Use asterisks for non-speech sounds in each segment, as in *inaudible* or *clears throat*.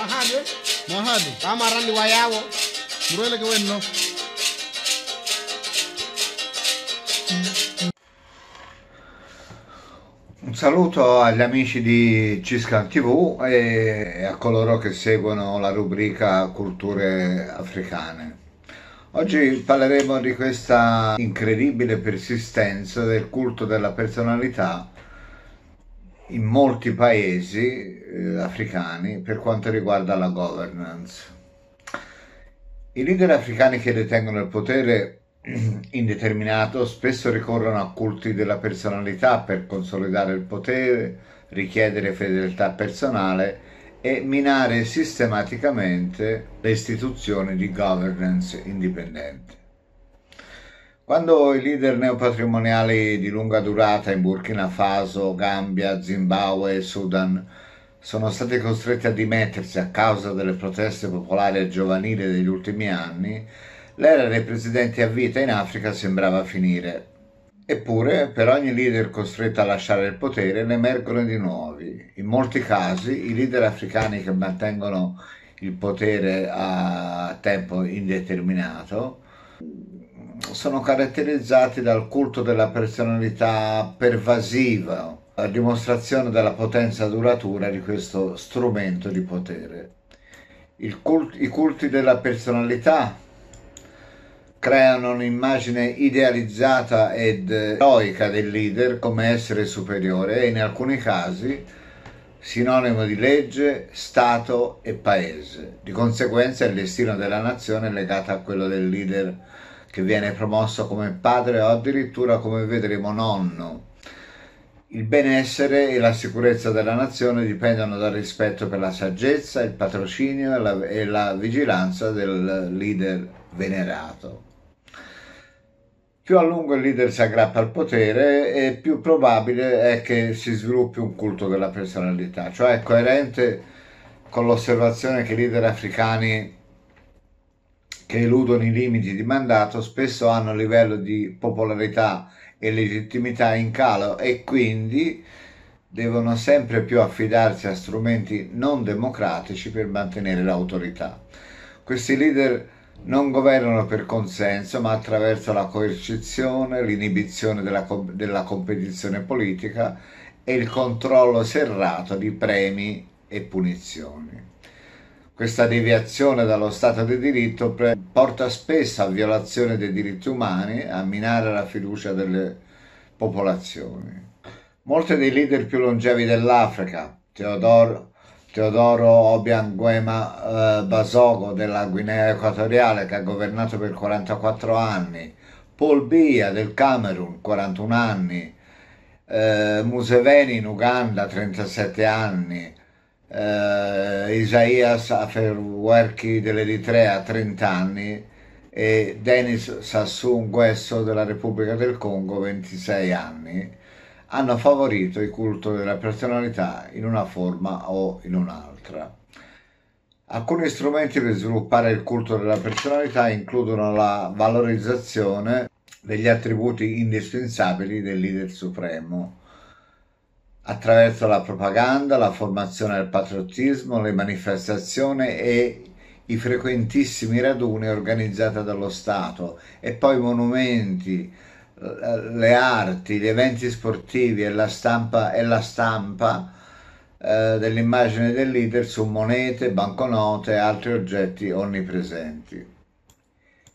ma haaɗo eh? ma haaɗo ɓama rande wa yawo Un saluto agli amici di Ciscan TV e a coloro che seguono la rubrica Culture africane. Oggi parleremo di questa incredibile persistenza del culto della personalità in molti paesi eh, africani per quanto riguarda la governance. I leader africani che detengono il potere *clears throat* indeterminato spesso ricorrono a culti della personalità per consolidare il potere, richiedere fedeltà personale e minare sistematicamente le istituzioni di governance indipendente. Quando i leader neopatrimoniali di lunga durata in Burkina Faso, Gambia, Zimbabwe e Sudan sono stati costretti a dimettersi a causa delle proteste popolari e giovanili degli ultimi anni, l'era dei presidenti a vita in Africa sembrava finire. Eppure, per ogni leader costretto a lasciare il potere, ne emergono di nuovi. In molti casi, i leader africani che mantengono il potere a tempo indeterminato sono caratterizzati dal culto della personalità pervasiva, a dimostrazione della potenza duratura di questo strumento di potere. Cult I culti della personalità creano un'immagine idealizzata ed eroica del leader come essere superiore e in alcuni casi sinonimo di legge, Stato e paese. Di conseguenza il destino della nazione è legato a quello del leader che viene promosso come padre o addirittura come vedremo nonno. Il benessere e la sicurezza della nazione dipendono dal rispetto per la saggezza, il patrocinio e la, e la vigilanza del leader venerato. Più a lungo il leader si aggrappa al potere e più probabile è che si sviluppi un culto della personalità, cioè è coerente con l'osservazione che i leader africani che eludono i limiti di mandato spesso hanno un livello di popolarità e legittimità in calo e quindi devono sempre più affidarsi a strumenti non democratici per mantenere l'autorità. Questi leader non governano per consenso, ma attraverso la coercizione, l'inibizione della, della competizione politica e il controllo serrato di premi e punizioni. Questa deviazione dallo Stato di diritto porta spesso a violazione dei diritti umani, a minare la fiducia delle popolazioni. Molti dei leader più longevi dell'Africa, Teodoro Teodoro Obianguema eh, Basogo della Guinea Equatoriale che ha governato per 44 anni, Paul Bia del Camerun 41 anni, eh, Museveni in Uganda 37 anni, eh, Isaias Aferwerki dell'Eritrea a 30 anni e Denis Sassoon Guesso della Repubblica del Congo 26 anni hanno favorito il culto della personalità in una forma o in un'altra. Alcuni strumenti per sviluppare il culto della personalità includono la valorizzazione degli attributi indispensabili del leader supremo, attraverso la propaganda, la formazione del patriottismo, le manifestazioni e i frequentissimi raduni organizzati dallo Stato e poi i monumenti, le arti, gli eventi sportivi e la stampa, e la stampa eh, dell'immagine del leader su monete, banconote e altri oggetti onnipresenti.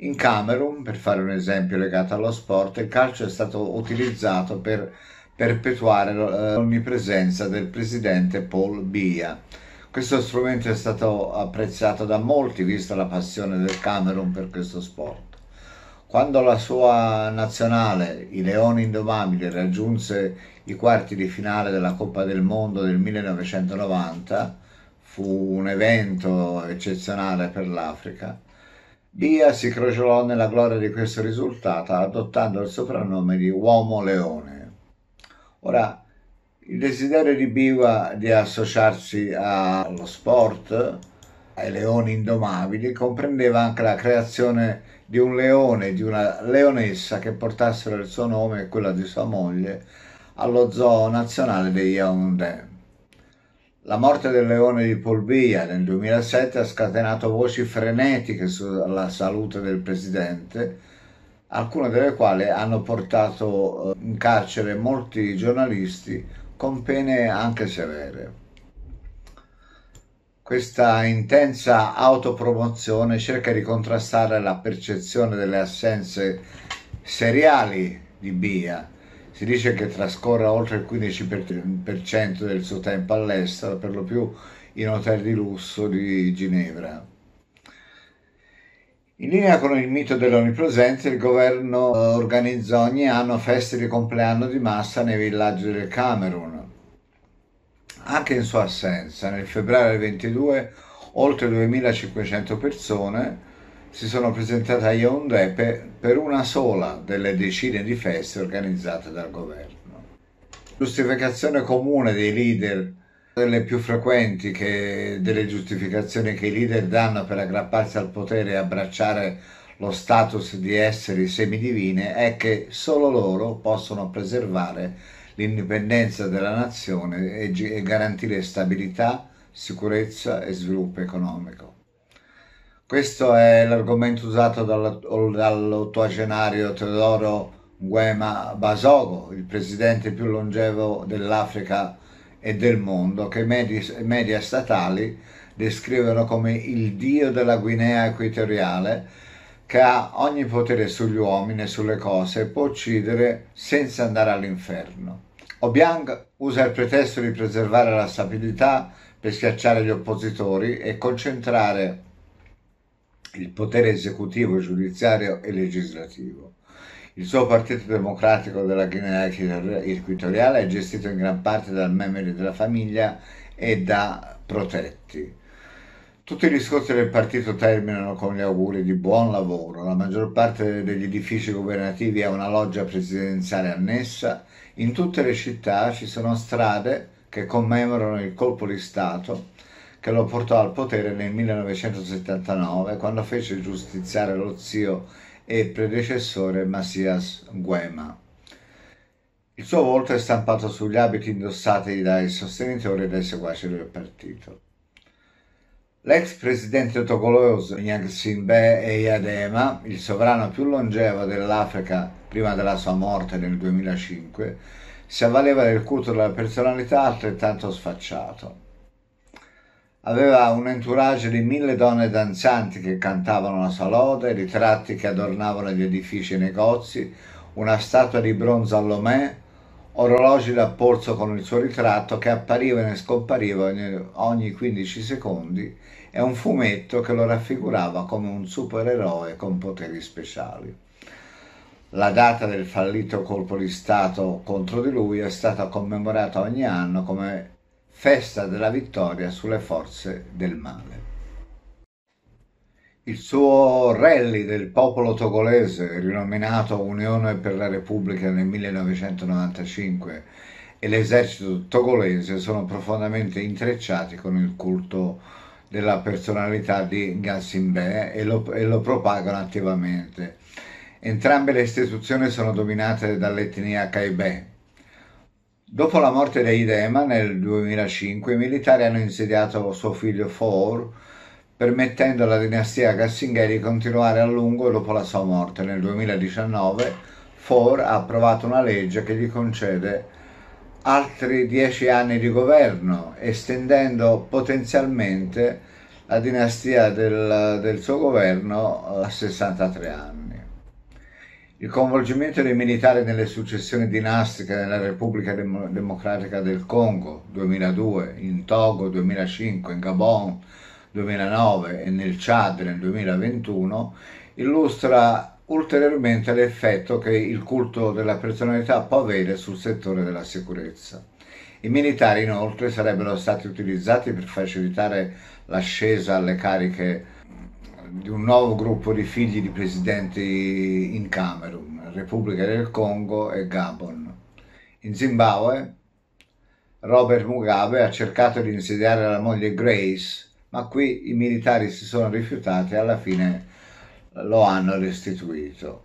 In Camerun, per fare un esempio legato allo sport, il calcio è stato utilizzato per perpetuare eh, l'onnipresenza del presidente Paul Bia. Questo strumento è stato apprezzato da molti, vista la passione del Camerun per questo sport. Quando la sua nazionale, i Leoni Indomabili, raggiunse i quarti di finale della Coppa del Mondo del 1990, fu un evento eccezionale per l'Africa, Bia si crociolò nella gloria di questo risultato adottando il soprannome di Uomo Leone. Ora, il desiderio di Biva di associarsi allo sport, ai leoni indomabili, comprendeva anche la creazione di un leone, di una leonessa che portassero il suo nome e quello di sua moglie allo zoo nazionale di Yaoundé. La morte del leone di Polbia nel 2007 ha scatenato voci frenetiche sulla salute del presidente alcune delle quali hanno portato eh, in carcere molti giornalisti con pene anche severe. Questa intensa autopromozione cerca di contrastare la percezione delle assenze seriali di Bia. Si dice che trascorra oltre il 15% del suo tempo all'estero, per lo più in hotel di lusso di Ginevra. In linea con il mito dell'onnipresenza, il governo eh, organizza ogni anno feste di compleanno di massa nei villaggi del Camerun. Anche in sua assenza, nel febbraio del 22, oltre 2500 persone si sono presentate a Yaoundé per una sola delle decine di feste organizzate dal governo. Giustificazione comune dei leader delle più frequenti che, delle giustificazioni che i leader danno per aggrapparsi al potere e abbracciare lo status di esseri semidivine è che solo loro possono preservare l'indipendenza della nazione e, e garantire stabilità, sicurezza e sviluppo economico. Questo è l'argomento usato dall'ottuagenario Teodoro Nguema Basogo, il presidente più longevo dell'Africa e del mondo che i media statali descrivono come il dio della Guinea equatoriale che ha ogni potere sugli uomini e sulle cose e può uccidere senza andare all'inferno. Obiang usa il pretesto di preservare la stabilità per schiacciare gli oppositori e concentrare il potere esecutivo, giudiziario e legislativo. Il suo partito democratico della Guinea Equatoriale è gestito in gran parte dal memore della famiglia e da protetti. Tutti gli scontri del partito terminano con gli auguri di buon lavoro. La maggior parte degli edifici governativi ha una loggia presidenziale annessa. In tutte le città ci sono strade che commemorano il colpo di Stato che lo portò al potere nel 1979 quando fece giustiziare lo zio e predecessore Macias Guema. Il suo volto è stampato sugli abiti indossati dai sostenitori e dai seguaci del partito. L'ex presidente togoloso Nyang Sinbe Eyadema, il sovrano più longevo dell'Africa prima della sua morte nel 2005, si avvaleva del culto della personalità altrettanto sfacciato. Aveva un entourage di mille donne danzanti che cantavano la sua lode, ritratti che adornavano gli edifici e i negozi, una statua di bronzo a all'Omè, orologi da polso con il suo ritratto che appariva e scompariva ogni, ogni 15 secondi e un fumetto che lo raffigurava come un supereroe con poteri speciali. La data del fallito colpo di Stato contro di lui è stata commemorata ogni anno come festa della vittoria sulle forze del male. Il suo rally del popolo togolese, rinominato Unione per la Repubblica nel 1995, e l'esercito togolese sono profondamente intrecciati con il culto della personalità di Gassimbe e lo, e lo propagano attivamente. Entrambe le istituzioni sono dominate dall'etnia Caibè, Dopo la morte di Idema nel 2005, i militari hanno insediato suo figlio Four, permettendo alla dinastia Cassingheri di continuare a lungo dopo la sua morte. Nel 2019 Four ha approvato una legge che gli concede altri dieci anni di governo, estendendo potenzialmente la dinastia del, del suo governo a 63 anni. Il coinvolgimento dei militari nelle successioni dinastiche nella Repubblica Dem- Democratica del Congo 2002, in Togo 2005, in Gabon 2009 e nel Chad nel 2021 illustra ulteriormente l'effetto che il culto della personalità può avere sul settore della sicurezza. I militari inoltre sarebbero stati utilizzati per facilitare l'ascesa alle cariche di un nuovo gruppo di figli di presidenti in Camerun, Repubblica del Congo e Gabon. In Zimbabwe Robert Mugabe ha cercato di insediare la moglie Grace, ma qui i militari si sono rifiutati e alla fine lo hanno restituito.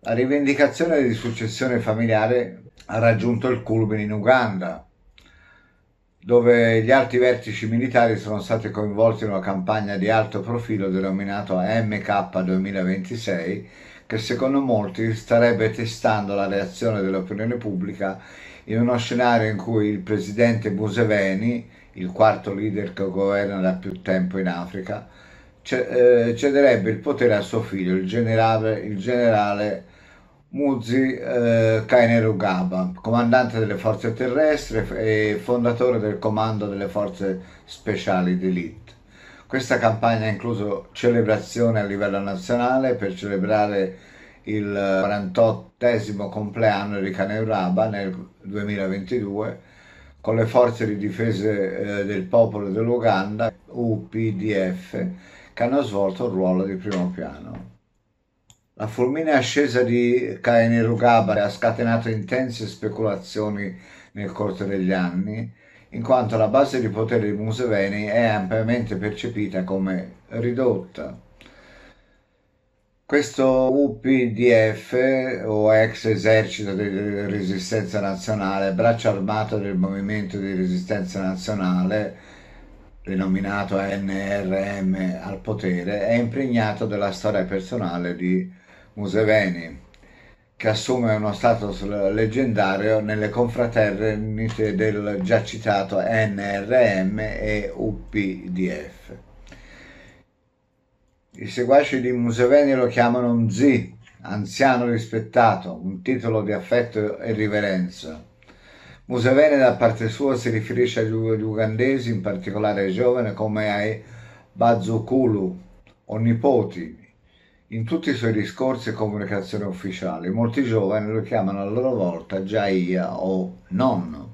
La rivendicazione di successione familiare ha raggiunto il culmine in Uganda, dove gli alti vertici militari sono stati coinvolti in una campagna di alto profilo denominata MK 2026 che secondo molti starebbe testando la reazione dell'opinione pubblica in uno scenario in cui il presidente Museveni, il quarto leader che governa da più tempo in Africa, eh, cederebbe il potere a suo figlio, il generale, il generale Muzi eh, Kaineru Gaba, comandante delle forze terrestri e fondatore del comando delle forze speciali d'élite. Questa campagna ha incluso celebrazioni a livello nazionale per celebrare il 48 compleanno di Kaneuraba nel 2022 con le forze di difesa eh, del popolo dell'Uganda, UPDF, che hanno svolto un ruolo di primo piano. La fulminea ascesa di Kainero Gabare ha scatenato intense speculazioni nel corso degli anni, in quanto la base di potere di Museveni è ampiamente percepita come ridotta. Questo UPDF, o ex esercito di resistenza nazionale, braccio armato del movimento di resistenza nazionale, denominato NRM al potere, è impregnato della storia personale di Museveni. Museveni, che assume uno status leggendario nelle confraternite del già citato NRM e UPDF. I seguaci di Museveni lo chiamano Mzi, anziano rispettato, un titolo di affetto e riverenza. Museveni da parte sua si riferisce agli ugandesi, in particolare ai giovani, come ai Bazukulu, o nipoti, in tutti i suoi discorsi e comunicazioni ufficiali, molti giovani lo chiamano a loro volta Jaya o nonno.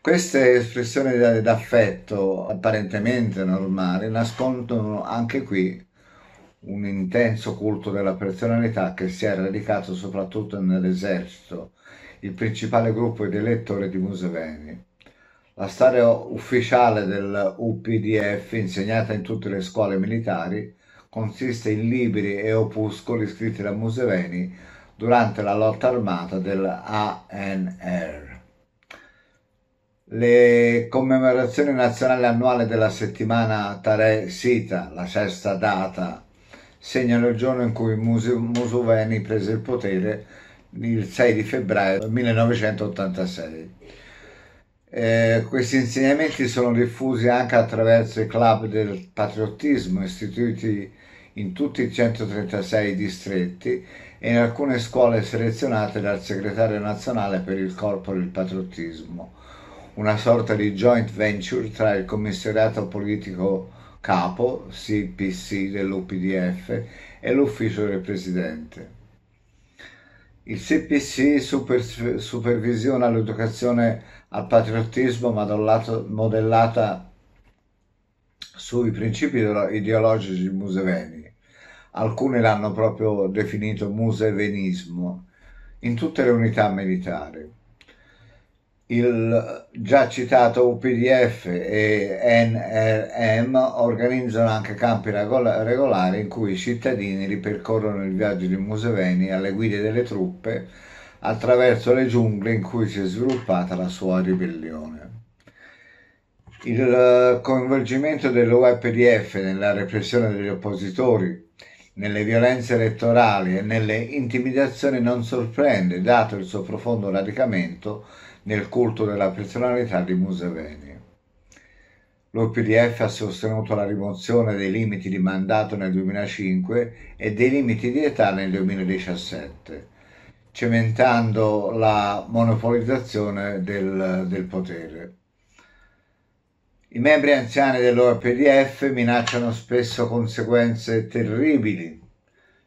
Queste espressioni d'affetto apparentemente normali nascondono anche qui un intenso culto della personalità che si è radicato soprattutto nell'esercito, il principale gruppo di elettori di Museveni. La storia ufficiale del UPDF, insegnata in tutte le scuole militari, consiste in libri e opuscoli scritti da Museveni durante la lotta armata dell'ANR. Le commemorazioni nazionali annuali della settimana Tare Sita, la sesta data, segnano il giorno in cui Museveni prese il potere il 6 di febbraio 1986. Eh, questi insegnamenti sono diffusi anche attraverso i club del patriottismo istituiti in tutti i 136 distretti e in alcune scuole selezionate dal segretario nazionale per il corpo del patriottismo, una sorta di joint venture tra il commissariato politico capo, CPC dell'UPDF, e l'ufficio del presidente. Il CPC super, supervisiona l'educazione al patriottismo modellata sui principi ideologici museveni. Alcuni l'hanno proprio definito musevenismo in tutte le unità militari. Il già citato UPDF e NRM organizzano anche campi regolari in cui i cittadini ripercorrono il viaggio di Museveni alle guide delle truppe attraverso le giungle in cui si è sviluppata la sua ribellione. Il eh, coinvolgimento dell'UEPDF nella repressione degli oppositori, nelle violenze elettorali e nelle intimidazioni non sorprende, dato il suo profondo radicamento nel culto della personalità di Museveni. L'OPDF ha sostenuto la rimozione dei limiti di mandato nel 2005 e dei limiti di età nel 2017 cementando la monopolizzazione del, del potere. I membri anziani dell'OPDF minacciano spesso conseguenze terribili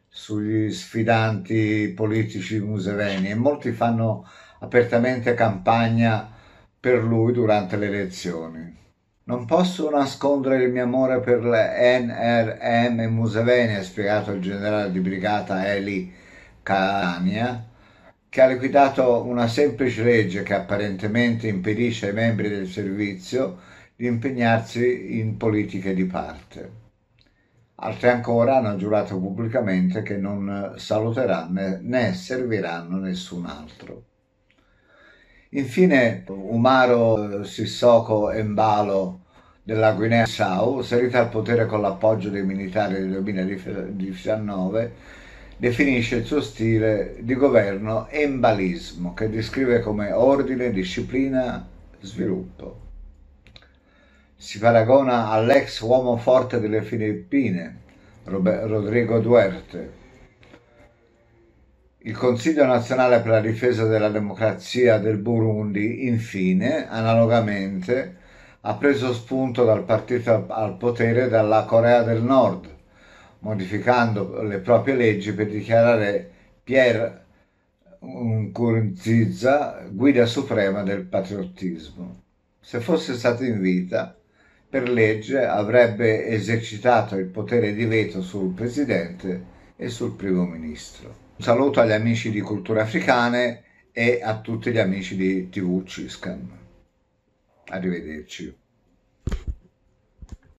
sugli sfidanti politici museveni e molti fanno apertamente campagna per lui durante le elezioni. Non posso nascondere il mio amore per l'NRM e Museveni, ha spiegato il generale di brigata Eli Cania che ha liquidato una semplice legge che apparentemente impedisce ai membri del servizio di impegnarsi in politiche di parte. Altri ancora hanno giurato pubblicamente che non saluteranno né serviranno nessun altro. Infine Umaro eh, Sissoko Embalo della Guinea-Bissau, salita al potere con l'appoggio dei militari del 2019, definisce il suo stile di governo embalismo, che descrive come ordine, disciplina, sviluppo. Si paragona all'ex uomo forte delle Filippine, Rodrigo Duerte. Il Consiglio nazionale per la difesa della democrazia del Burundi, infine, analogamente, ha preso spunto dal partito al potere dalla Corea del Nord, modificando le proprie leggi per dichiarare Pierre Nkurunziza guida suprema del patriottismo. Se fosse stato in vita, per legge avrebbe esercitato il potere di veto sul presidente e sul primo ministro. Un saluto agli amici di Culture Africane e a tutti gli amici di TV Ciscam. Arrivederci.